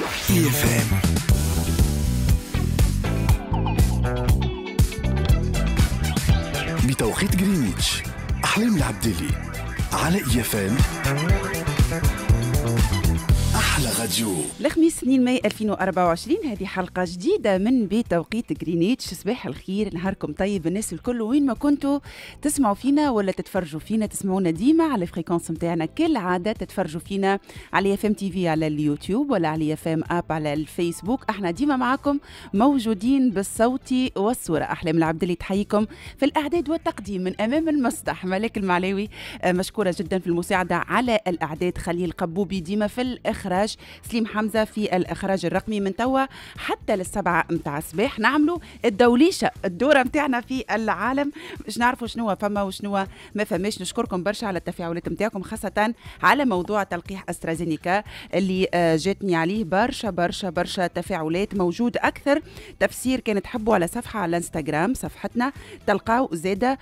IFM. بتوقيت جرينتش أحلام العبدلي على IFM احلى راديو الخميس 2 ماي 2024 هذه حلقه جديده من بتوقيت غرينيتش صباح الخير نهاركم طيب الناس الكل وين ما كنتوا تسمعوا فينا ولا تتفرجوا فينا تسمعونا ديما على فريكونس نتاعنا كالعاده تتفرجوا فينا على اف ام تي في على اليوتيوب ولا على اف ام اب على الفيسبوك احنا ديما معاكم موجودين بالصوت والصوره احلام العبد اللي تحييكم في الاعداد والتقديم من امام المسطح ملك المعلاوي آه، مشكوره جدا في المساعده على الاعداد خليل قبوبي ديما في الاخراج الإنتاج سليم حمزة في الإخراج الرقمي من توا حتى للسبعة متاع الصباح نعملوا الدوليشة الدورة نتاعنا في العالم باش نعرفوا شنو فما وشنو ما فماش نشكركم برشا على التفاعلات نتاعكم خاصة على موضوع تلقيح أسترازينيكا اللي آه، جاتني عليه برشا برشا برشا تفاعلات موجود أكثر تفسير كان تحبوا على صفحة على الانستغرام صفحتنا تلقاو زادة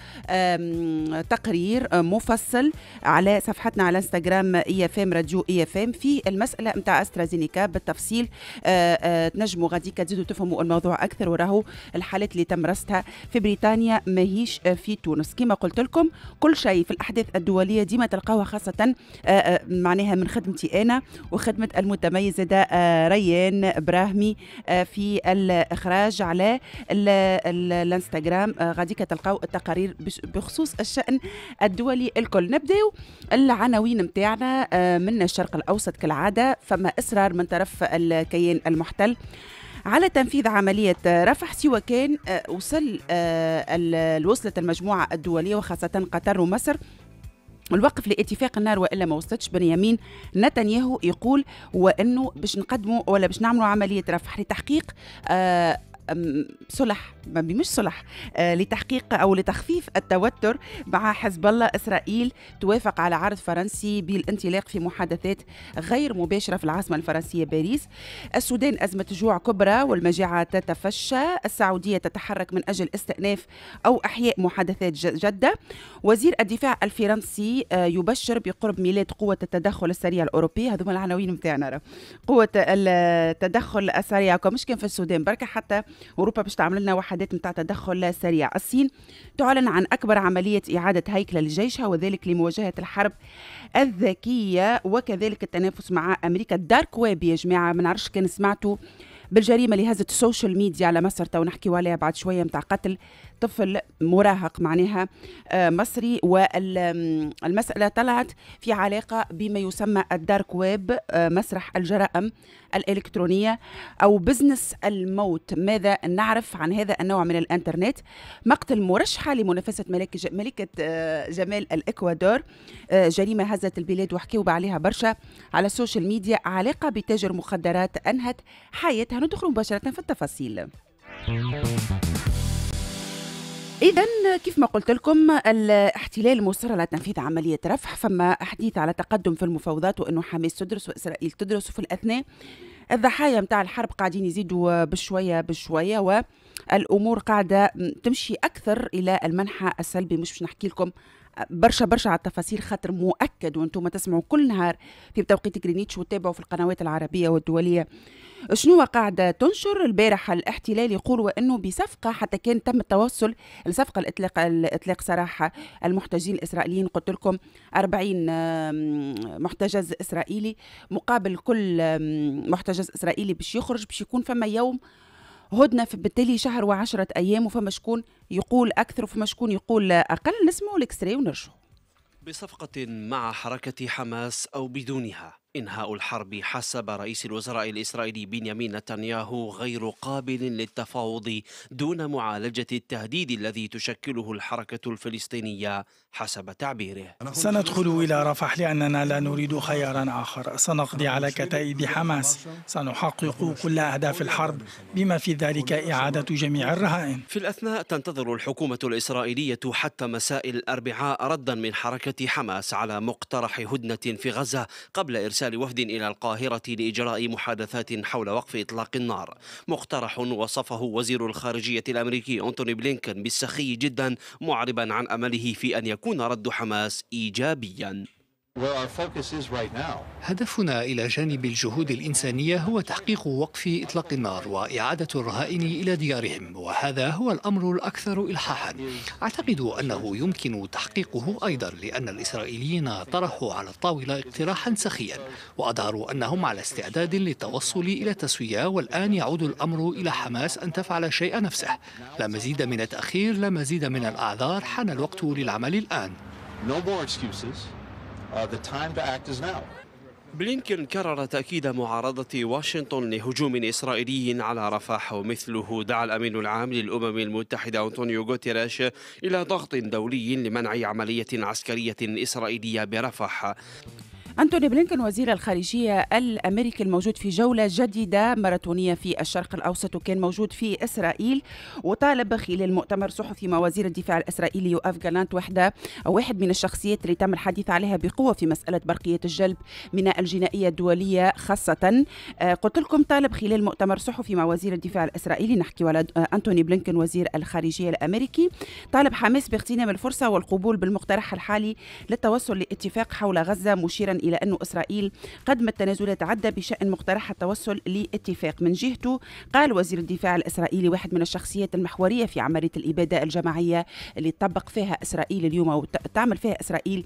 تقرير آه، مفصل على صفحتنا على انستغرام آه، اي اف ام راديو اي اف ام في المسألة نتاع استرازينيكا بالتفصيل آه، آه، تنجموا غادي تزيدوا تفهموا الموضوع اكثر وراهو الحالات اللي تم رصدها في بريطانيا ماهيش آه، في تونس كما قلت لكم كل شيء في الاحداث الدوليه ديما تلقاوها خاصه معناها من خدمتي انا وخدمه المتميزه دا ريان ابراهيمي في الاخراج على الانستغرام غاديك تلقاو التقارير بخصوص الشان الدولي الكل نبداو العناوين نتاعنا من الشرق الاوسط كالعاده فما إصرار من طرف الكيان المحتل على تنفيذ عملية رفح سوى كان آه، وصل آه، الوصلة المجموعة الدولية وخاصة قطر ومصر الوقف لاتفاق النار والا ما وصلتش بنيامين نتنياهو يقول وانه باش نقدموا ولا باش نعملوا عمليه رفح لتحقيق آه، صلح مش صلح آه، لتحقيق او لتخفيف التوتر مع حزب الله اسرائيل توافق على عرض فرنسي بالانطلاق في محادثات غير مباشره في العاصمه الفرنسيه باريس السودان ازمه جوع كبرى والمجاعه تتفشى السعوديه تتحرك من اجل استئناف او احياء محادثات جده وزير الدفاع الفرنسي آه، يبشر بقرب ميلاد قوه التدخل السريع الاوروبي هذوما العناوين نتاعنا قوه التدخل السريع مش كان في السودان بركه حتى اوروبا باش تعمل لنا وحدات نتاع تدخل سريع الصين تعلن عن اكبر عمليه اعاده هيكله لجيشها وذلك لمواجهه الحرب الذكيه وكذلك التنافس مع امريكا الدارك ويب يا جماعه ما نعرفش كان سمعتوا بالجريمه اللي هزت السوشيال ميديا على مصر تو نحكيو عليها بعد شويه نتاع قتل طفل مراهق معناها آه، مصري والمسألة طلعت في علاقة بما يسمى الدارك ويب آه، مسرح الجرائم الإلكترونية أو بزنس الموت ماذا نعرف عن هذا النوع من الإنترنت مقتل مرشحة لمنافسة ملكة, ملكة آه، جمال الإكوادور جريمة هزت البلاد وحكيوا عليها برشا على السوشيال ميديا علاقة بتاجر مخدرات أنهت حياتها ندخل مباشرة في التفاصيل إذا كيف ما قلت لكم الاحتلال مصر على تنفيذ عملية رفح فما حديث على تقدم في المفاوضات وأنه حماس تدرس وإسرائيل تدرس وفي الأثناء الضحايا متاع الحرب قاعدين يزيدوا بشوية بشوية و الامور قاعده تمشي اكثر الى المنحى السلبي مش مش نحكي لكم برشا برشا على التفاصيل خاطر مؤكد وانتم تسمعوا كل نهار في توقيت جرينيتش وتابعوا في القنوات العربيه والدوليه شنو قاعده تنشر البارح الاحتلال يقول وأنه بصفقه حتى كان تم التوصل لصفقه الاطلاق الاطلاق سراح المحتجين الاسرائيليين قلت لكم 40 محتجز اسرائيلي مقابل كل محتجز اسرائيلي باش يخرج باش يكون فما يوم هدنه فبالتالي شهر وعشرة ايام وفما شكون يقول اكثر وفما شكون يقول اقل نسمعوا الاكستري ونرجعوا بصفقه مع حركه حماس او بدونها إنهاء الحرب حسب رئيس الوزراء الإسرائيلي بنيامين نتنياهو غير قابل للتفاوض دون معالجة التهديد الذي تشكله الحركة الفلسطينية حسب تعبيره سندخل إلى رفح لأننا لا نريد خيارا آخر سنقضي على كتائب حماس سنحقق كل أهداف الحرب بما في ذلك إعادة جميع الرهائن في الأثناء تنتظر الحكومة الإسرائيلية حتى مساء الأربعاء ردا من حركة حماس على مقترح هدنة في غزة قبل إرسال إرسال وفد إلى القاهرة لإجراء محادثات حول وقف إطلاق النار مقترح وصفه وزير الخارجية الأمريكي أنتوني بلينكن بالسخي جدا معربا عن أمله في أن يكون رد حماس إيجابيا هدفنا إلى جانب الجهود الإنسانية هو تحقيق وقف إطلاق النار وإعادة الرهائن إلى ديارهم وهذا هو الأمر الأكثر إلحاحا أعتقد أنه يمكن تحقيقه أيضا لأن الإسرائيليين طرحوا على الطاولة اقتراحا سخيا وأظهروا أنهم على استعداد للتوصل إلى تسوية والآن يعود الأمر إلى حماس أن تفعل شيء نفسه لا مزيد من التأخير لا مزيد من الأعذار حان الوقت للعمل الآن No more excuses. Uh, بلينكن كرر تأكيد معارضة واشنطن لهجوم إسرائيلي على رفح ومثله دعا الأمين العام للأمم المتحدة أنطونيو غوتيريش إلى ضغط دولي لمنع عملية عسكرية إسرائيلية برفح أنتوني بلينكن وزير الخارجية الأمريكي الموجود في جولة جديدة ماراثونية في الشرق الأوسط وكان موجود في إسرائيل وطالب خلال مؤتمر صحفي مع وزير الدفاع الإسرائيلي يوآف جالانت وحدة واحد من الشخصيات اللي تم الحديث عليها بقوة في مسألة برقية الجلب من الجنائية الدولية خاصة آه، قلت لكم طالب خلال مؤتمر صحفي مع وزير الدفاع الإسرائيلي نحكي على آه، أنتوني بلينكن وزير الخارجية الأمريكي طالب حماس باغتنام الفرصة والقبول بالمقترح الحالي للتوصل لاتفاق حول غزة مشيرا إلى أن إسرائيل قدمت تنازلات عدة بشأن مقترح التوصل لاتفاق من جهته قال وزير الدفاع الإسرائيلي واحد من الشخصيات المحورية في عملية الإبادة الجماعية اللي تطبق فيها إسرائيل اليوم أو تعمل فيها إسرائيل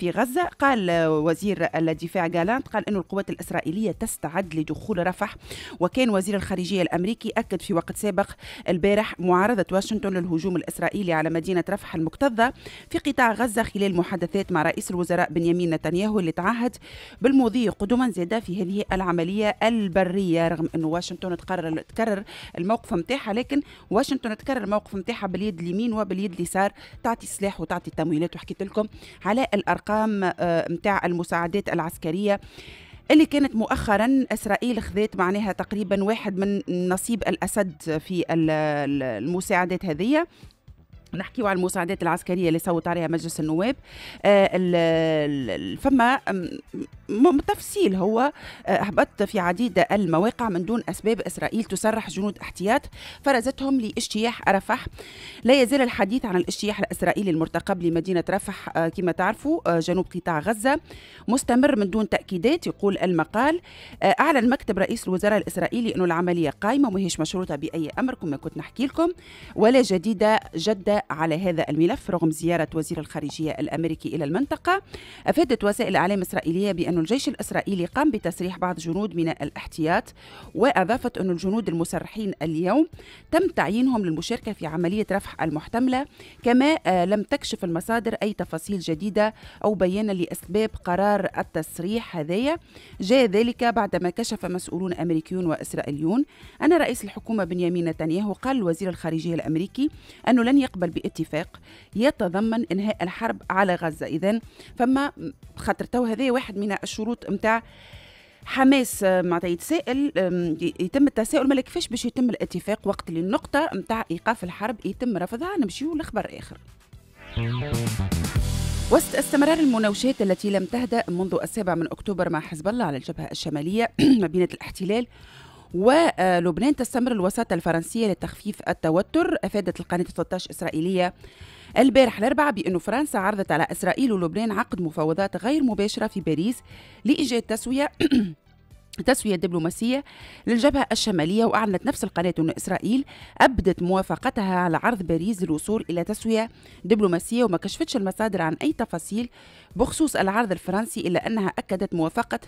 في غزة قال وزير الدفاع جالانت قال أن القوات الإسرائيلية تستعد لدخول رفح وكان وزير الخارجية الأمريكي أكد في وقت سابق البارح معارضة واشنطن للهجوم الإسرائيلي على مدينة رفح المكتظة في قطاع غزة خلال محادثات مع رئيس الوزراء بنيامين نتنياهو اللي تعهد تعهد بالمضي قدما زاده في هذه العملية البرية رغم انه واشنطن تقرر تكرر الموقف نتاعها لكن واشنطن تكرر الموقف نتاعها باليد اليمين وباليد اليسار تعطي سلاح وتعطي تمويلات وحكيت لكم على الأرقام نتاع آه، المساعدات العسكرية اللي كانت مؤخرا اسرائيل خذت معناها تقريبا واحد من نصيب الاسد في المساعدات هذه نحكيو على المساعدات العسكريه اللي صوت عليها مجلس النواب آه، فما تفصيل هو هبط آه، في عديد المواقع من دون اسباب اسرائيل تسرح جنود احتياط فرزتهم لاجتياح رفح لا يزال الحديث عن الاجتياح الاسرائيلي المرتقب لمدينه رفح آه، كما تعرفوا جنوب قطاع غزه مستمر من دون تاكيدات يقول المقال اعلن مكتب رئيس الوزراء الاسرائيلي انه العمليه قائمه وماهيش مشروطه باي امر كما كنت نحكي لكم ولا جديده جده على هذا الملف رغم زيارة وزير الخارجية الأمريكي إلى المنطقة أفادت وسائل أعلام إسرائيلية بأن الجيش الإسرائيلي قام بتسريح بعض جنود من الاحتياط وأضافت أن الجنود المسرحين اليوم تم تعيينهم للمشاركة في عملية رفح المحتملة كما آه، لم تكشف المصادر أي تفاصيل جديدة أو بيانا لأسباب قرار التسريح هذايا جاء ذلك بعدما كشف مسؤولون أمريكيون وإسرائيليون أن رئيس الحكومة بنيامين نتنياهو قال لوزير الخارجية الأمريكي أنه لن يقبل الدول باتفاق يتضمن إنهاء الحرب على غزة إذا فما خاطر تو هذا واحد من الشروط نتاع حماس آه، معناتها يتساءل يتم التساؤل ما كيفاش باش يتم الاتفاق وقت النقطة نتاع إيقاف الحرب يتم رفضها نمشيو لخبر آخر وسط استمرار المناوشات التي لم تهدأ منذ السابع من أكتوبر مع حزب الله على الجبهة الشمالية مدينة الاحتلال ولبنان تستمر الوساطة الفرنسية لتخفيف التوتر أفادت القناة 13 إسرائيلية البارح الأربعاء بأن فرنسا عرضت على إسرائيل ولبنان عقد مفاوضات غير مباشرة في باريس لإيجاد تسوية تسوية دبلوماسية للجبهة الشمالية وأعلنت نفس القناة أن إسرائيل أبدت موافقتها على عرض باريس للوصول إلى تسوية دبلوماسية وما كشفتش المصادر عن أي تفاصيل بخصوص العرض الفرنسي إلا أنها أكدت موافقة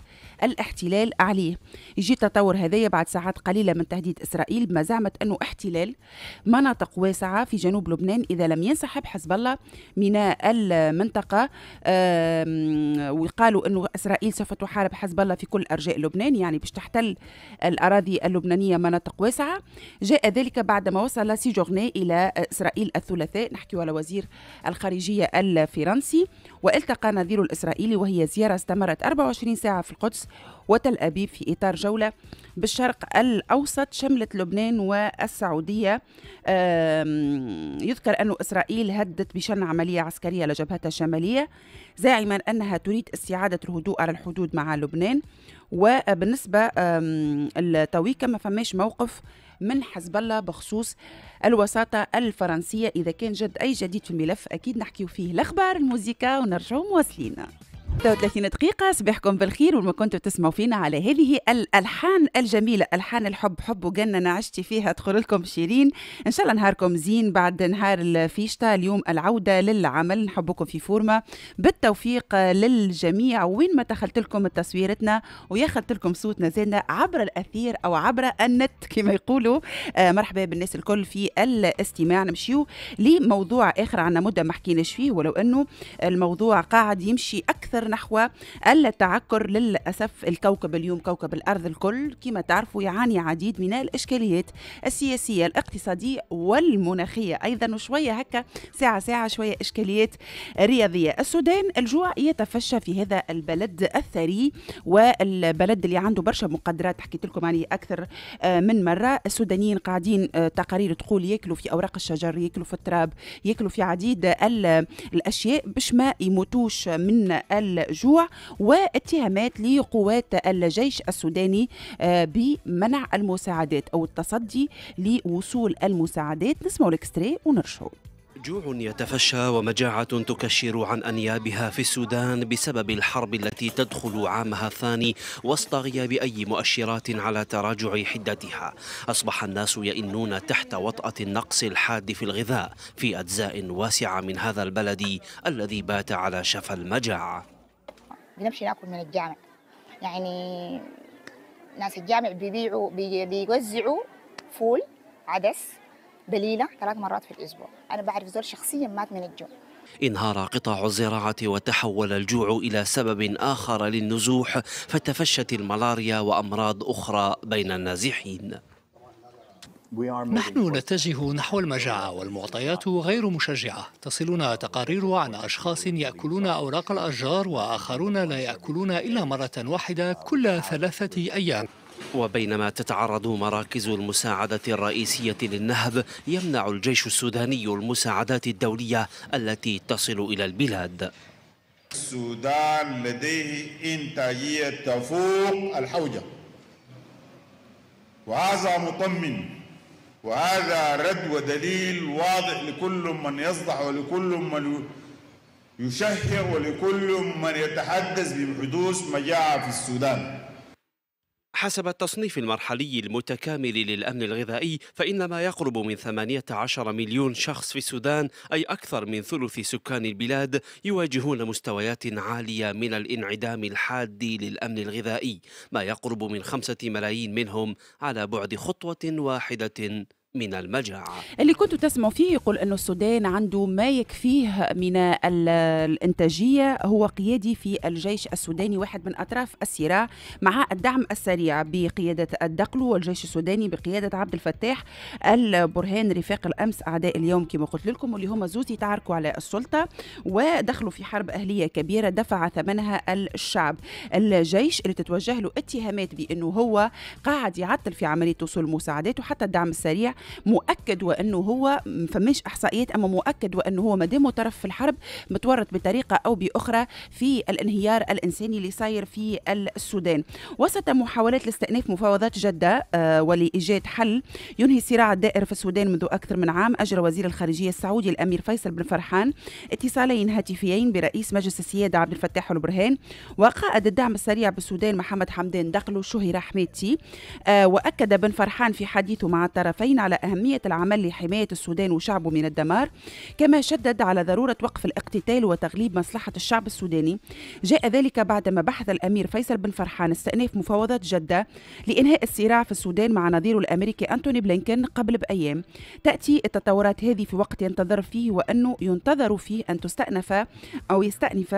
الاحتلال عليه يجي تطور هذايا بعد ساعات قليلة من تهديد إسرائيل بما زعمت أنه احتلال مناطق واسعة في جنوب لبنان إذا لم ينسحب حزب الله من المنطقة وقالوا أنه إسرائيل سوف تحارب حزب الله في كل أرجاء لبنان يعني باش تحتل الأراضي اللبنانية مناطق واسعة جاء ذلك بعدما وصل سي جورني إلى إسرائيل الثلاثاء نحكي على وزير الخارجية الفرنسي والتقى نظير الإسرائيلي وهي زيارة استمرت 24 ساعة في القدس وتل أبيب في إطار جولة بالشرق الأوسط شملت لبنان والسعودية يذكر أن إسرائيل هدت بشن عملية عسكرية لجبهتها الشمالية زاعما أنها تريد استعادة الهدوء على الحدود مع لبنان وبالنسبه لتويكا ما فماش موقف من حزب الله بخصوص الوساطه الفرنسيه اذا كان جد اي جديد في الملف اكيد نحكيو فيه الاخبار الموزيكا ونرجعو مواصلين 36 دقيقة صباحكم بالخير وما كنتوا تسمعوا فينا على هذه الألحان الجميلة ألحان الحب حب وجنة عشتي فيها تدخل لكم شيرين إن شاء الله نهاركم زين بعد نهار الفيشتا اليوم العودة للعمل نحبكم في فورما بالتوفيق للجميع وين ما دخلت لكم تصويرتنا وياخذت لكم صوتنا زادنا عبر الأثير أو عبر النت كما يقولوا آه مرحبا بالناس الكل في الاستماع نمشيو لموضوع آخر عنا مدة ما حكيناش فيه ولو أنه الموضوع قاعد يمشي أكثر يتجر نحو التعكر للأسف الكوكب اليوم كوكب الأرض الكل كما تعرفوا يعاني عديد من الإشكاليات السياسية الاقتصادية والمناخية أيضا وشوية هكا ساعة ساعة شوية إشكاليات رياضية السودان الجوع يتفشى في هذا البلد الثري والبلد اللي عنده برشا مقدرات حكيت لكم عليه يعني أكثر آه، من مرة السودانيين قاعدين آه، تقارير تقول ياكلوا في أوراق الشجر ياكلوا في التراب ياكلوا في عديد الأشياء باش ما يموتوش من ال الجوع واتهامات لقوات الجيش السوداني آه، بمنع المساعدات أو التصدي لوصول المساعدات نسمعوا الاكستري ونرجعوا جوع يتفشى ومجاعة تكشر عن أنيابها في السودان بسبب الحرب التي تدخل عامها الثاني وسط غياب أي مؤشرات على تراجع حدتها أصبح الناس يئنون تحت وطأة النقص الحاد في الغذاء في أجزاء واسعة من هذا البلد الذي بات على شفا المجاعة بنمشي ناكل من الجامع يعني ناس الجامع بيبيعوا بي... بيوزعوا فول عدس بليله ثلاث مرات في الاسبوع انا بعرف زول شخصيا مات من الجوع انهار قطاع الزراعة وتحول الجوع إلى سبب آخر للنزوح فتفشت الملاريا وأمراض أخرى بين النازحين نحن نتجه نحو المجاعة والمعطيات غير مشجعة تصلنا تقارير عن أشخاص يأكلون أوراق الأشجار وآخرون لا يأكلون إلا مرة واحدة كل ثلاثة أيام وبينما تتعرض مراكز المساعدة الرئيسية للنهب يمنع الجيش السوداني المساعدات الدولية التي تصل إلى البلاد السودان لديه إنتاجية تفوق الحوجة وهذا مطمئن وهذا رد ودليل واضح لكل من يصدح ولكل من يشهر ولكل من يتحدث بحدوث مجاعة في السودان حسب التصنيف المرحلي المتكامل للأمن الغذائي فإن ما يقرب من 18 مليون شخص في السودان أي أكثر من ثلث سكان البلاد يواجهون مستويات عالية من الانعدام الحاد للأمن الغذائي ما يقرب من خمسة ملايين منهم على بعد خطوة واحدة من المجاعة اللي كنت تسمع فيه يقول أن السودان عنده ما يكفيه من الإنتاجية هو قيادي في الجيش السوداني واحد من أطراف الصراع مع الدعم السريع بقيادة الدقلو والجيش السوداني بقيادة عبد الفتاح البرهان رفاق الأمس أعداء اليوم كما قلت لكم واللي هما زوز يتعاركوا على السلطة ودخلوا في حرب أهلية كبيرة دفع ثمنها الشعب الجيش اللي تتوجه له اتهامات بأنه هو قاعد يعطل في عملية وصول المساعدات وحتى الدعم السريع مؤكد وانه هو فماش احصائيات اما مؤكد وانه هو مادام طرف في الحرب متورط بطريقه او باخرى في الانهيار الانساني اللي صاير في السودان وسط محاولات لاستئناف مفاوضات جده آه، ولايجاد حل ينهي الصراع الدائر في السودان منذ اكثر من عام اجرى وزير الخارجيه السعودي الامير فيصل بن فرحان اتصالين هاتفيين برئيس مجلس السياده عبد الفتاح البرهان وقائد الدعم السريع بالسودان محمد حمدان دقلو شهر حماتي آه، واكد بن فرحان في حديثه مع الطرفين على على أهمية العمل لحماية السودان وشعبه من الدمار كما شدد على ضرورة وقف الاقتتال وتغليب مصلحة الشعب السوداني جاء ذلك بعدما بحث الأمير فيصل بن فرحان استئناف مفاوضات جدة لإنهاء الصراع في السودان مع نظيره الأمريكي أنتوني بلينكن قبل بأيام تأتي التطورات هذه في وقت ينتظر فيه وأنه ينتظر فيه أن تستأنف أو يستأنف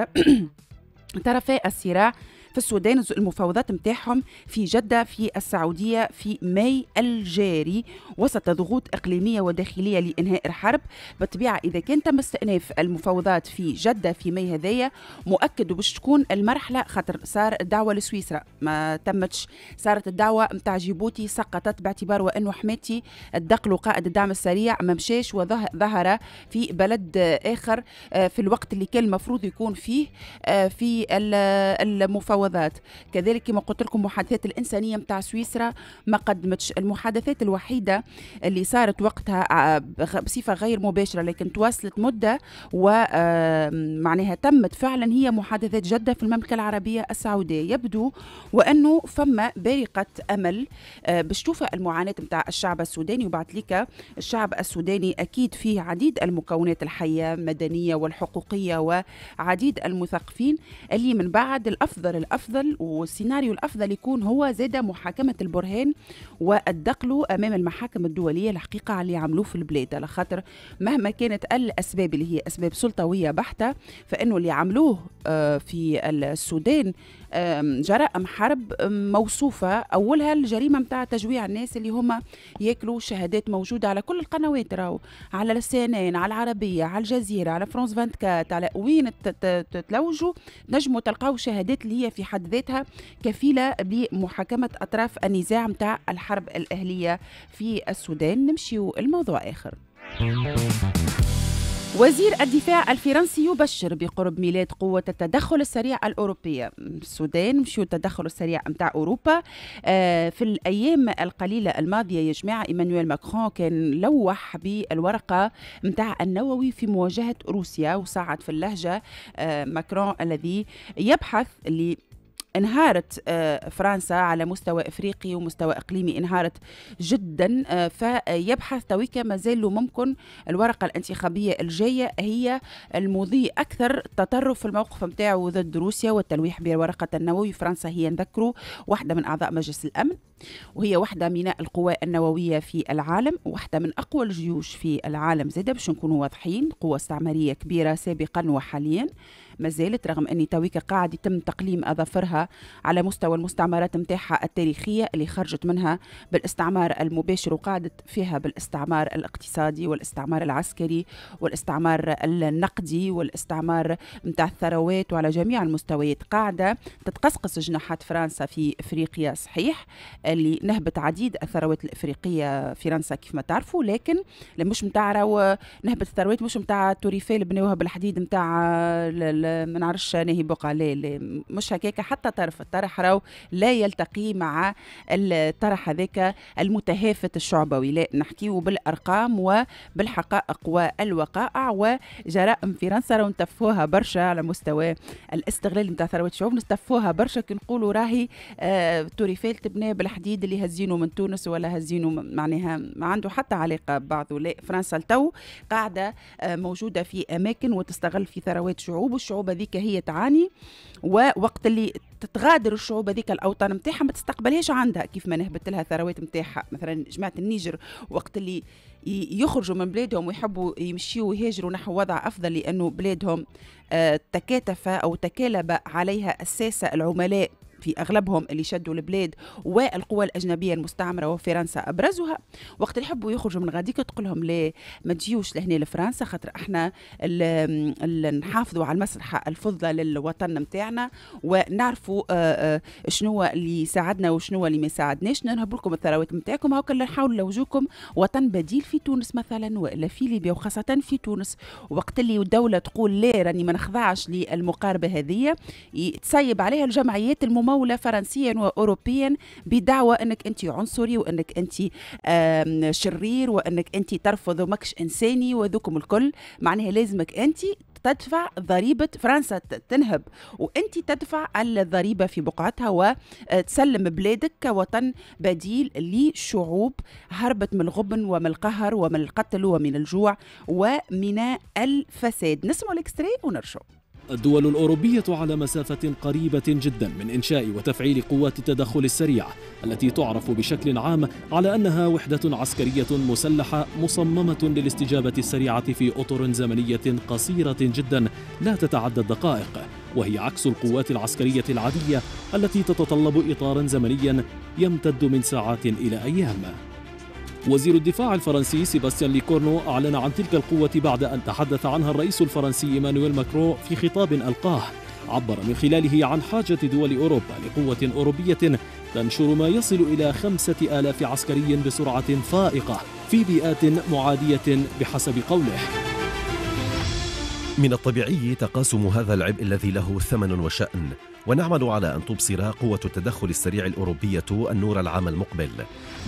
طرفي الصراع في السودان المفاوضات نتاعهم في جدة في السعودية في ماي الجاري وسط ضغوط إقليمية وداخلية لإنهاء الحرب بالطبيعة إذا كان تم استئناف المفاوضات في جدة في ماي هذايا مؤكد باش تكون المرحلة خاطر صار الدعوة لسويسرا ما تمتش صارت الدعوة نتاع جيبوتي سقطت باعتبار وأنه حماتي الدقل قائد الدعم السريع ما مشاش وظهر في بلد آخر آه، في الوقت اللي كان المفروض يكون فيه آه، في المفاوضات المفاوضات كذلك كما قلت لكم محادثات الإنسانية متاع سويسرا ما قدمتش المحادثات الوحيدة اللي صارت وقتها آه، بصفة غير مباشرة لكن تواصلت مدة ومعناها تمت فعلا هي محادثات جدة في المملكة العربية السعودية يبدو وأنه فما بارقة أمل آه، باش المعاناة متاع الشعب السوداني وبعت لك الشعب السوداني أكيد فيه عديد المكونات الحية المدنية والحقوقية وعديد المثقفين اللي من بعد الأفضل الأفضل الافضل والسيناريو الافضل يكون هو زاد محاكمه البرهان والدقله امام المحاكم الدوليه الحقيقه اللي عملوه في البلاد على خاطر مهما كانت الاسباب اللي هي اسباب سلطويه بحته فانه اللي عملوه آه، في السودان جرائم حرب موصوفة أولها الجريمة نتاع تجويع الناس اللي هما ياكلوا شهادات موجودة على كل القنوات راهو على السينين على العربية على الجزيرة على فرانس 24 على وين تلوجوا نجموا تلقاو شهادات اللي هي في حد ذاتها كفيله بمحاكمه اطراف النزاع متاع الحرب الاهليه في السودان نمشيو الموضوع اخر وزير الدفاع الفرنسي يبشر بقرب ميلاد قوة التدخل السريع الأوروبية السودان مشيو التدخل السريع متاع أوروبا آه في الأيام القليلة الماضية يا جماعة إيمانويل ماكرون كان لوح بالورقة متاع النووي في مواجهة روسيا وصعد في اللهجة آه ماكرون الذي يبحث انهارت آه، فرنسا على مستوى افريقي ومستوى اقليمي انهارت جدا آه، فيبحث تويكا ما زال ممكن الورقه الانتخابيه الجايه هي المضي اكثر تطرف في الموقف نتاعو ضد روسيا والتلويح بورقه النووي فرنسا هي نذكروا واحده من اعضاء مجلس الامن وهي واحدة من القوى النووية في العالم واحدة من أقوى الجيوش في العالم زادة باش نكونوا واضحين قوة استعمارية كبيرة سابقا وحاليا ما زالت رغم أن تويكا قاعد يتم تقليم أظافرها على مستوى المستعمرات نتاعها التاريخية اللي خرجت منها بالاستعمار المباشر وقعدت فيها بالاستعمار الاقتصادي والاستعمار العسكري والاستعمار النقدي والاستعمار متاع الثروات وعلى جميع المستويات قاعدة تتقصقص جناحات فرنسا في إفريقيا صحيح اللي نهبت عديد الثروات الإفريقية فرنسا كيف ما تعرفوا لكن مش متاع نهبت الثروات مش متاع توريفيل بنوها بالحديد متاع ما نعرفش ناهي بقعلي اللي مش هكاك حتى طرف الطرح راهو لا يلتقي مع الطرح هذاك المتهافت الشعبوي لا نحكيه بالارقام وبالحقائق والوقائع وجرائم فرنسا راهو نتفوها برشا على مستوى الاستغلال نتاع ثروات الشعوب نستفوها برشا كي نقولوا راهي آه توريفيل تبنى بالحديد اللي هزينه من تونس ولا هزينه معناها ما عنده حتى علاقه ببعضه لا فرنسا لتو قاعده آه موجوده في اماكن وتستغل في ثروات شعوب والشعوب الشعوب هذيك هي تعاني ووقت اللي تتغادر الشعوب هذيك الاوطان نتاعها ما تستقبلهاش عندها كيف ما نهبت لها ثروات نتاعها مثلا جماعه النيجر وقت اللي يخرجوا من بلادهم ويحبوا يمشيوا ويهاجروا نحو وضع افضل لانه بلادهم آه، تكاتف او تكالب عليها الساسه العملاء في أغلبهم اللي شدوا البلاد والقوى الأجنبية المستعمرة وفرنسا أبرزها وقت اللي يحبوا يخرجوا من غاديك تقول لهم لا ما تجيوش لهنا لفرنسا خاطر احنا نحافظوا على المسرح الفضة للوطن نتاعنا ونعرفوا آه، آه، شنو اللي ساعدنا وشنو اللي ما ساعدناش نهب لكم الثروات نتاعكم هاكا نحاول نلوجوكم وطن بديل في تونس مثلا ولا في ليبيا وخاصة في تونس وقت اللي الدولة تقول لا راني ما نخضعش للمقاربة هذه تسيب عليها الجمعيات الممولة مولى فرنسيا واوروبيا بدعوى انك انت عنصري وانك انت شرير وانك انت ترفض وماكش انساني وذوكم الكل معناها لازمك انت تدفع ضريبة فرنسا تنهب وانت تدفع الضريبة في بقعتها وتسلم آه، بلادك كوطن بديل لشعوب هربت من الغبن ومن القهر ومن القتل ومن الجوع ومن الفساد نسمع الاكستري ونرجع الدول الأوروبية على مسافة قريبة جدا من إنشاء وتفعيل قوات التدخل السريع التي تعرف بشكل عام على أنها وحدة عسكرية مسلحة مصممة للاستجابة السريعة في أطر زمنية قصيرة جدا لا تتعدى الدقائق وهي عكس القوات العسكرية العادية التي تتطلب إطارا زمنيا يمتد من ساعات إلى أيام وزير الدفاع الفرنسي سيباستيان ليكورنو أعلن عن تلك القوة بعد أن تحدث عنها الرئيس الفرنسي إيمانويل ماكرون في خطاب ألقاه عبر من خلاله عن حاجة دول أوروبا لقوة أوروبية تنشر ما يصل إلى خمسة آلاف عسكري بسرعة فائقة في بيئات معادية بحسب قوله من الطبيعي تقاسم هذا العبء الذي له ثمن وشأن ونعمل على أن تبصر قوة التدخل السريع الأوروبية النور العام المقبل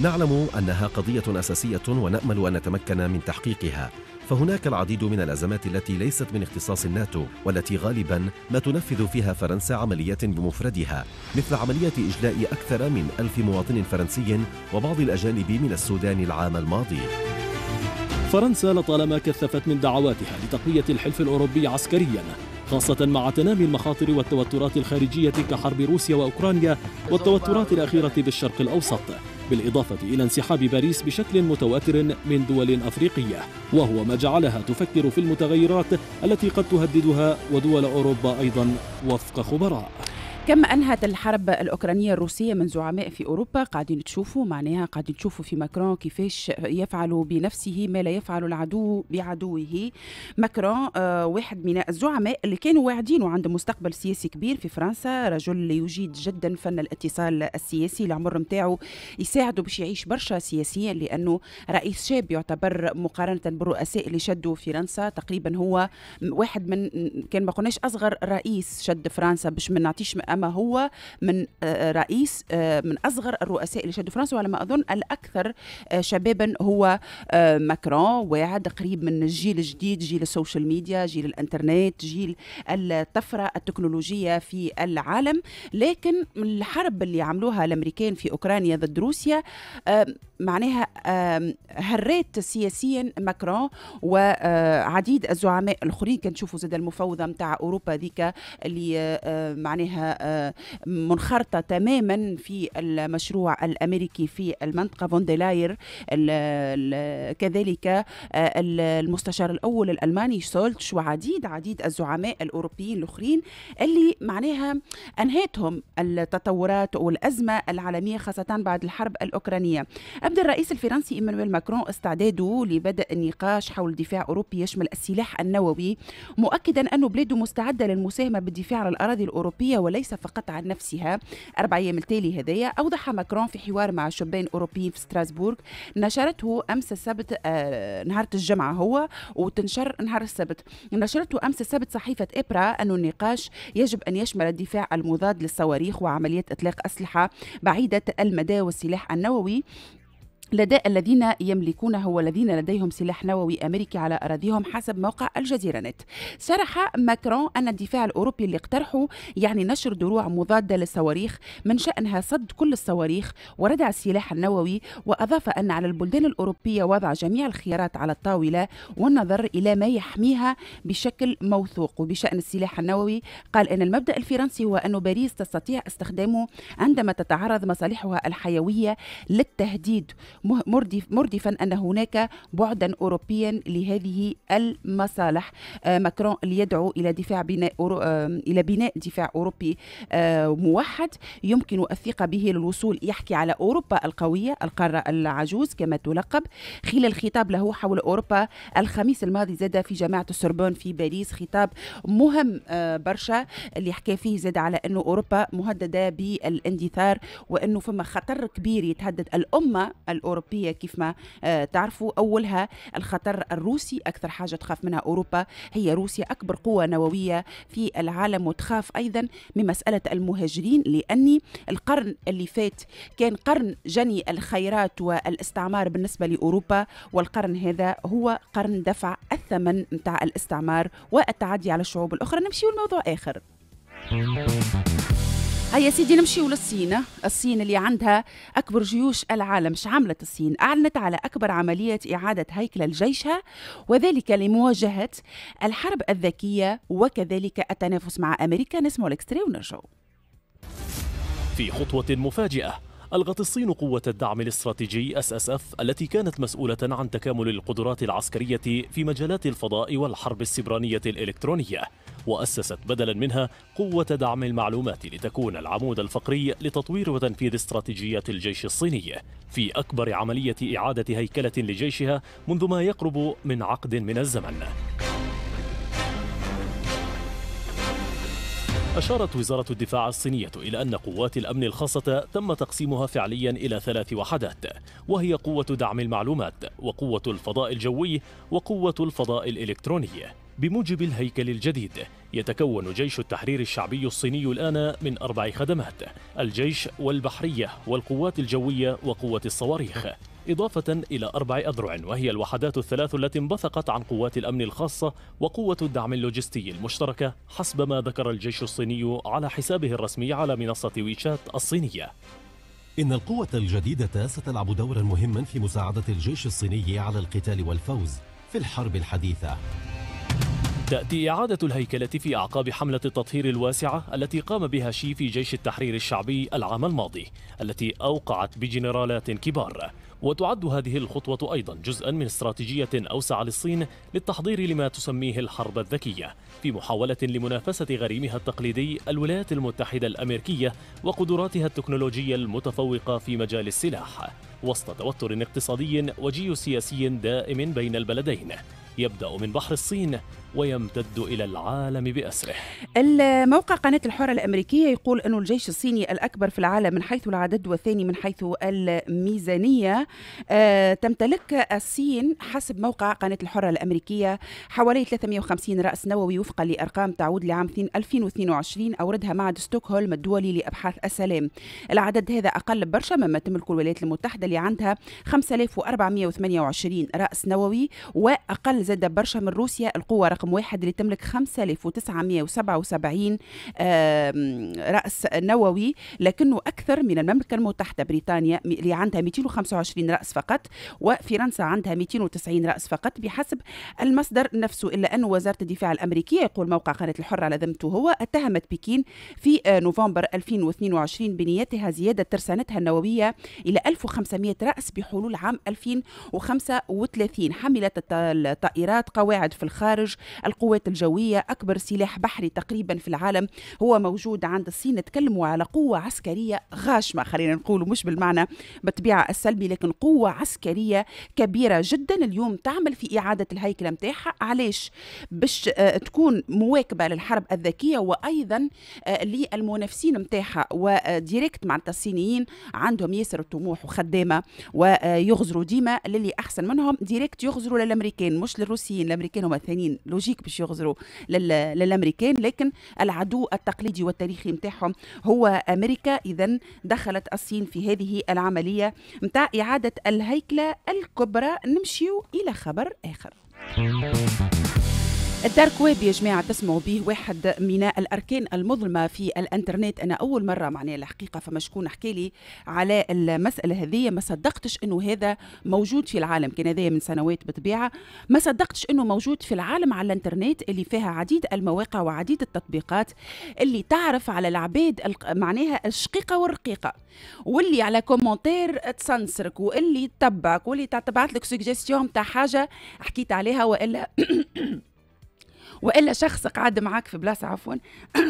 نعلم أنها قضية أساسية ونأمل أن نتمكن من تحقيقها فهناك العديد من الأزمات التي ليست من اختصاص الناتو والتي غالبا ما تنفذ فيها فرنسا عمليات بمفردها مثل عملية إجلاء أكثر من ألف مواطن فرنسي وبعض الأجانب من السودان العام الماضي فرنسا لطالما كثفت من دعواتها لتقوية الحلف الأوروبي عسكريا خاصة مع تنامي المخاطر والتوترات الخارجية كحرب روسيا وأوكرانيا والتوترات الأخيرة بالشرق الأوسط بالإضافة إلى انسحاب باريس بشكل متواتر من دول أفريقية وهو ما جعلها تفكر في المتغيرات التي قد تهددها ودول أوروبا أيضا وفق خبراء كما انهت الحرب الاوكرانيه الروسيه من زعماء في اوروبا قاعدين تشوفوا معناها قاعدين تشوفوا في ماكرون كيفاش يفعل بنفسه ما لا يفعل العدو بعدوه ماكرون آه واحد من الزعماء اللي كانوا واعدين وعنده مستقبل سياسي كبير في فرنسا رجل يجيد جدا فن الاتصال السياسي العمر نتاعو يساعده باش يعيش برشا سياسيا لانه رئيس شاب يعتبر مقارنه بالرؤساء اللي شدوا فرنسا تقريبا هو واحد من كان ما قلناش اصغر رئيس شد فرنسا باش ما نعطيش أما هو من آه، رئيس آه، من أصغر الرؤساء اللي لشد فرنسا وعلى ما أظن الأكثر آه، شبابا هو ماكرون واعد قريب من الجيل الجديد جيل السوشيال ميديا جيل الانترنت جيل الطفرة التكنولوجية في العالم لكن الحرب اللي عملوها الأمريكان في أوكرانيا ضد روسيا معناها هريت سياسيا ماكرون وعديد الزعماء الاخرين كنشوفوا زاد المفوضه نتاع اوروبا ذيك اللي معناها آه، منخرطة تماما في المشروع الأمريكي في المنطقة فونديلاير كذلك آه، المستشار الأول الألماني سولتش وعديد عديد الزعماء الأوروبيين الآخرين اللي معناها أنهتهم التطورات والأزمة العالمية خاصة بعد الحرب الأوكرانية أبدى الرئيس الفرنسي إيمانويل ماكرون استعداده لبدء النقاش حول دفاع أوروبي يشمل السلاح النووي مؤكدا أن بلاده مستعدة للمساهمة بالدفاع على الأراضي الأوروبية وليس وليس فقط عن نفسها أربع أيام التالي هذية أوضح ماكرون في حوار مع شبان أوروبيين في ستراسبورغ نشرته أمس السبت آه، نهار الجمعة هو وتنشر نهار السبت نشرته أمس السبت صحيفة إبرا أن النقاش يجب أن يشمل الدفاع المضاد للصواريخ وعمليات إطلاق أسلحة بعيدة المدى والسلاح النووي لدى الذين يملكونه والذين لديهم سلاح نووي أمريكي على أراضيهم حسب موقع الجزيرة نت صرح ماكرون أن الدفاع الأوروبي اللي اقترحه يعني نشر دروع مضادة للصواريخ من شأنها صد كل الصواريخ وردع السلاح النووي وأضاف أن على البلدان الأوروبية وضع جميع الخيارات على الطاولة والنظر إلى ما يحميها بشكل موثوق وبشأن السلاح النووي قال أن المبدأ الفرنسي هو أن باريس تستطيع استخدامه عندما تتعرض مصالحها الحيوية للتهديد مردفا أن هناك بعدا أوروبيا لهذه المصالح آه، ماكرون ليدعو إلى دفاع بناء آه، إلى بناء دفاع أوروبي آه، موحد يمكن الثقة به للوصول يحكي على أوروبا القوية القارة العجوز كما تلقب خلال خطاب له حول أوروبا الخميس الماضي زاد في جامعة السربون في باريس خطاب مهم برشا اللي حكى فيه زاد على أنه أوروبا مهددة بالاندثار وأنه فما خطر كبير يتهدد الأمة الأوروبية الأوروبية كيف ما آه، تعرفوا أولها الخطر الروسي أكثر حاجة تخاف منها أوروبا هي روسيا أكبر قوة نووية في العالم وتخاف أيضا من مسألة المهاجرين لأني القرن اللي فات كان قرن جني الخيرات والاستعمار بالنسبة لأوروبا والقرن هذا هو قرن دفع الثمن متاع الاستعمار والتعدي على الشعوب الأخرى نمشي لموضوع آخر هيا سيدي نمشيو للصين الصين اللي عندها أكبر جيوش العالم مش عاملة الصين أعلنت على أكبر عملية إعادة هيكل لجيشها وذلك لمواجهة الحرب الذكية وكذلك التنافس مع أمريكا نسمعوا الاكستري ونرجو في خطوة مفاجئة ألغت الصين قوة الدعم الاستراتيجي اس اس اف التي كانت مسؤولة عن تكامل القدرات العسكرية في مجالات الفضاء والحرب السبرانية الإلكترونية وأسست بدلا منها قوة دعم المعلومات لتكون العمود الفقري لتطوير وتنفيذ استراتيجيات الجيش الصيني في أكبر عملية إعادة هيكلة لجيشها منذ ما يقرب من عقد من الزمن أشارت وزارة الدفاع الصينية إلى أن قوات الأمن الخاصة تم تقسيمها فعليا إلى ثلاث وحدات وهي قوة دعم المعلومات وقوة الفضاء الجوي وقوة الفضاء الإلكتروني بموجب الهيكل الجديد يتكون جيش التحرير الشعبي الصيني الآن من أربع خدمات الجيش والبحرية والقوات الجوية وقوة الصواريخ إضافة إلى أربع أذرع وهي الوحدات الثلاث التي انبثقت عن قوات الأمن الخاصة وقوة الدعم اللوجستي المشتركة حسب ما ذكر الجيش الصيني على حسابه الرسمي على منصة ويشات الصينية إن القوة الجديدة ستلعب دورا مهما في مساعدة الجيش الصيني على القتال والفوز في الحرب الحديثة تأتي إعادة الهيكلة في أعقاب حملة التطهير الواسعة التي قام بها شي في جيش التحرير الشعبي العام الماضي التي أوقعت بجنرالات كبار وتعد هذه الخطوة أيضا جزءا من استراتيجية أوسع للصين للتحضير لما تسميه الحرب الذكية في محاولة لمنافسة غريمها التقليدي الولايات المتحدة الأمريكية وقدراتها التكنولوجية المتفوقة في مجال السلاح وسط توتر اقتصادي وجيوسياسي دائم بين البلدين يبدأ من بحر الصين ويمتد إلى العالم بأسره الموقع قناة الحرة الأمريكية يقول أن الجيش الصيني الأكبر في العالم من حيث العدد والثاني من حيث الميزانية آه، تمتلك الصين حسب موقع قناة الحرة الأمريكية حوالي 350 رأس نووي وفقا لأرقام تعود لعام 2022 أوردها معهد ستوكهولم الدولي لأبحاث السلام العدد هذا أقل برشا مما تملكه الولايات المتحدة اللي عندها 5428 رأس نووي وأقل زاد برشا من روسيا القوة رقم واحد اللي تملك 5977 رأس نووي لكنه أكثر من المملكة المتحدة بريطانيا اللي عندها 225 رأس فقط وفرنسا عندها 290 رأس فقط بحسب المصدر نفسه إلا أن وزارة الدفاع الأمريكية يقول موقع قناة الحرة على ذمته هو اتهمت بكين في آه، نوفمبر 2022 بنيتها زيادة ترسانتها النووية إلى 1500 رأس بحلول عام 2035 حملت الطائرة طائرات قواعد في الخارج القوات الجوية أكبر سلاح بحري تقريبا في العالم هو موجود عند الصين نتكلموا على قوة عسكرية غاشمة خلينا نقول مش بالمعنى بالطبيعة السلبي لكن قوة عسكرية كبيرة جدا اليوم تعمل في إعادة الهيكلة متاحة علاش باش آه، تكون مواكبة للحرب الذكية وأيضا آه، للمنافسين متاحة وديريكت مع الصينيين عندهم ياسر الطموح وخدامة ويغزروا ديما للي أحسن منهم ديريكت يغزروا للأمريكان مش الروسيين الامريكان هما الثانيين لوجيك باش يغزروا للامريكان لكن العدو التقليدي والتاريخي نتاعهم هو امريكا اذا دخلت الصين في هذه العمليه نتاع اعاده الهيكله الكبرى نمشيو الى خبر اخر الدارك ويب يا جماعة تسمعوا به واحد من الأركان المظلمة في الإنترنت أنا أول مرة معناها الحقيقة فما شكون حكى لي على المسألة هذه ما صدقتش أنه هذا موجود في العالم كان هذا من سنوات بالطبيعة ما صدقتش أنه موجود في العالم على الإنترنت اللي فيها عديد المواقع وعديد التطبيقات اللي تعرف على العباد معناها الشقيقة والرقيقة واللي على كومنتير تسنسرك واللي تتبعك واللي تبعث لك سوجيستيون تاع حاجة حكيت عليها وإلا والا شخص قاعد معاك في بلاصه عفوا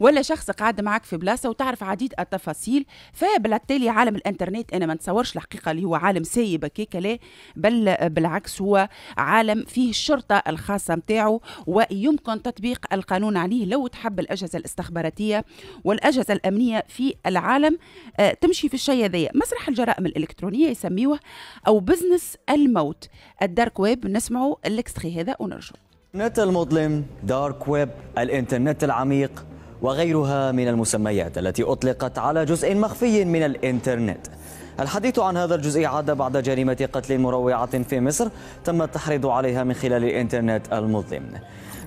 ولا شخص قاعد معك في بلاصه وتعرف عديد التفاصيل فبالتالي عالم الانترنت انا ما نتصورش الحقيقه اللي هو عالم سايب هكاك لا بل بالعكس هو عالم فيه الشرطه الخاصه نتاعو ويمكن تطبيق القانون عليه لو تحب الاجهزه الاستخباراتيه والاجهزه الامنيه في العالم آه تمشي في الشيء هذايا مسرح الجرائم الالكترونيه يسميوه او بزنس الموت الدارك ويب نسمعوا الاكستري هذا ونرجعوا النت المظلم دارك ويب الانترنت العميق وغيرها من المسميات التي أطلقت على جزء مخفي من الإنترنت الحديث عن هذا الجزء عاد بعد جريمة قتل مروعة في مصر تم التحريض عليها من خلال الإنترنت المظلم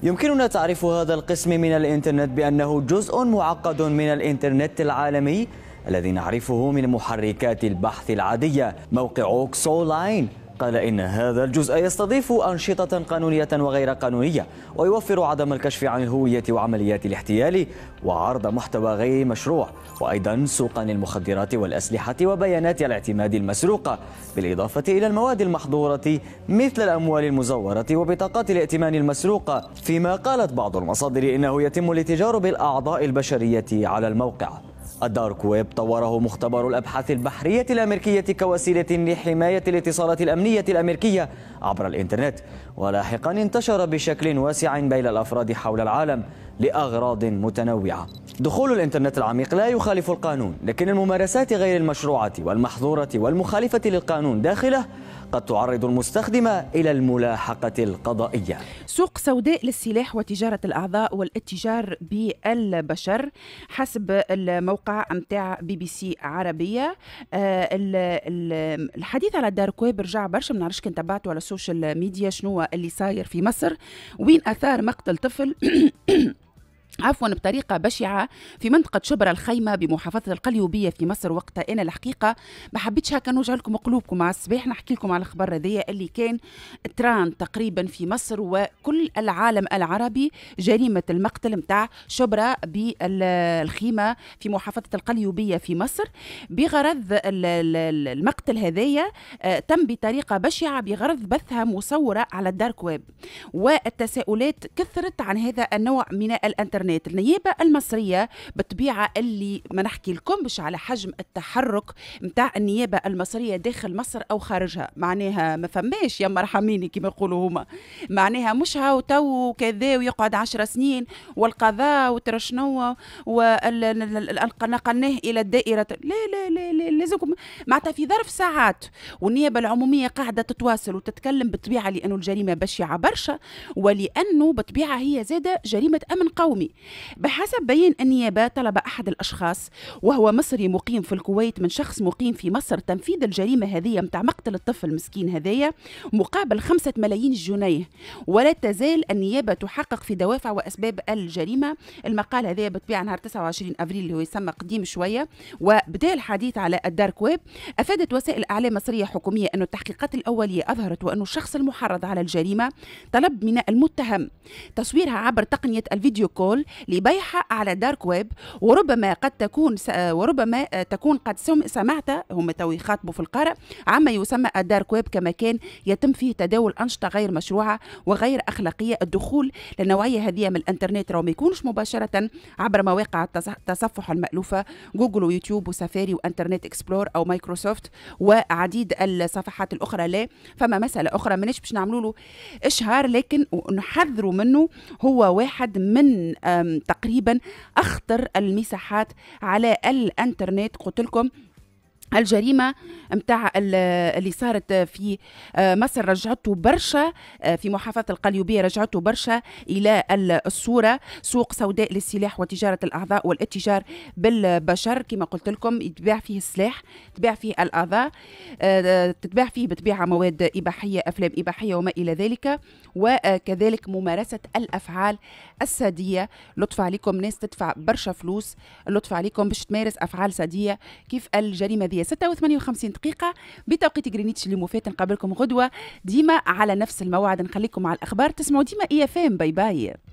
يمكننا تعريف هذا القسم من الإنترنت بأنه جزء معقد من الإنترنت العالمي الذي نعرفه من محركات البحث العادية موقع اوكسو لاين قال إن هذا الجزء يستضيف أنشطة قانونية وغير قانونية ويوفر عدم الكشف عن الهوية وعمليات الاحتيال وعرض محتوى غير مشروع وأيضا سوقا للمخدرات والأسلحة وبيانات الاعتماد المسروقة بالإضافة إلى المواد المحظورة مثل الأموال المزورة وبطاقات الائتمان المسروقة فيما قالت بعض المصادر إنه يتم لتجارب الأعضاء البشرية على الموقع الدارك ويب طوره مختبر الأبحاث البحرية الأمريكية كوسيلة لحماية الاتصالات الأمنية الأمريكية عبر الإنترنت ولاحقا انتشر بشكل واسع بين الأفراد حول العالم لأغراض متنوعة دخول الانترنت العميق لا يخالف القانون لكن الممارسات غير المشروعة والمحظورة والمخالفة للقانون داخله قد تعرض المستخدم إلى الملاحقة القضائية سوق سوداء للسلاح وتجارة الأعضاء والاتجار بالبشر حسب الموقع متاع بي بي سي عربية آه، الحديث على الدارك ويب رجع برشا ما نعرفش كنت تبعته على السوشيال ميديا شنو اللي صاير في مصر وين أثار مقتل طفل عفوا بطريقة بشعة في منطقة شبرا الخيمة بمحافظة القليوبية في مصر وقتها أنا الحقيقة ما حبيتش هكا نوجع لكم قلوبكم مع الصباح نحكي لكم على الخبر هذايا اللي كان تران تقريبا في مصر وكل العالم العربي جريمة المقتل متاع شبرا بالخيمة في محافظة القليوبية في مصر بغرض المقتل هذايا آه، تم بطريقة بشعة بغرض بثها مصورة على الدارك ويب والتساؤلات كثرت عن هذا النوع من الانترنت البيانات النيابة المصرية بالطبيعة اللي ما نحكي لكمش على حجم التحرك متاع النيابة المصرية داخل مصر أو خارجها معناها ما فماش يا مرحميني كما يقولوا هما معناها مش هاو تو وكذا ويقعد عشر سنين والقضاء وترشنوا ونقلناه إلى الدائرة لا لا لا, لا لازمكم معناتها في ظرف ساعات والنيابة العمومية قاعدة تتواصل وتتكلم بالطبيعة لأنه الجريمة بشعة برشا ولأنه بطبيعة هي زادة جريمة أمن قومي بحسب بيان النيابة طلب أحد الأشخاص وهو مصري مقيم في الكويت من شخص مقيم في مصر تنفيذ الجريمة هذه متاع مقتل الطفل المسكين هذايا مقابل خمسة ملايين جنيه ولا تزال النيابة تحقق في دوافع وأسباب الجريمة المقال هذايا بطبيعة نهار 29 أفريل اللي هو يسمى قديم شوية وبدأ الحديث على الدارك ويب أفادت وسائل أعلام مصرية حكومية أن التحقيقات الأولية أظهرت وأن الشخص المحرض على الجريمة طلب من المتهم تصويرها عبر تقنية الفيديو كول الكل لبيعها على دارك ويب وربما قد تكون وربما آه، تكون قد سمعت هم تو يخاطبوا في القارئ عما يسمى الدارك ويب كمكان يتم فيه تداول أنشطة غير مشروعة وغير أخلاقية الدخول للنوعية هذه من الإنترنت راه ما يكونش مباشرة عبر مواقع التصفح المألوفة جوجل ويوتيوب وسفاري وإنترنت إكسبلور أو مايكروسوفت وعديد الصفحات الأخرى لا فما مسألة أخرى مانيش باش نعملوا له إشهار لكن نحذروا منه هو واحد من آه، تقريبا أخطر المساحات على الانترنت قلت لكم الجريمة متاع اللي صارت في آه، مصر رجعته برشا آه، في محافظة القليوبية رجعته برشا إلى الصورة سوق سوداء للسلاح وتجارة الأعضاء والاتجار بالبشر كما قلت لكم يتباع فيه السلاح تباع فيه الأعضاء آه، تتباع فيه بطبيعة مواد إباحية أفلام إباحية وما إلى ذلك وكذلك ممارسة الأفعال السادية لطف عليكم ناس تدفع برشا فلوس لطف عليكم باش تمارس أفعال سادية كيف الجريمة ذي هي 6 و دقيقة بتوقيت غرينيتش اللي فات نقابلكم غدوة ديما على نفس الموعد نخليكم مع الأخبار تسمعوا ديما إيا فام باي باي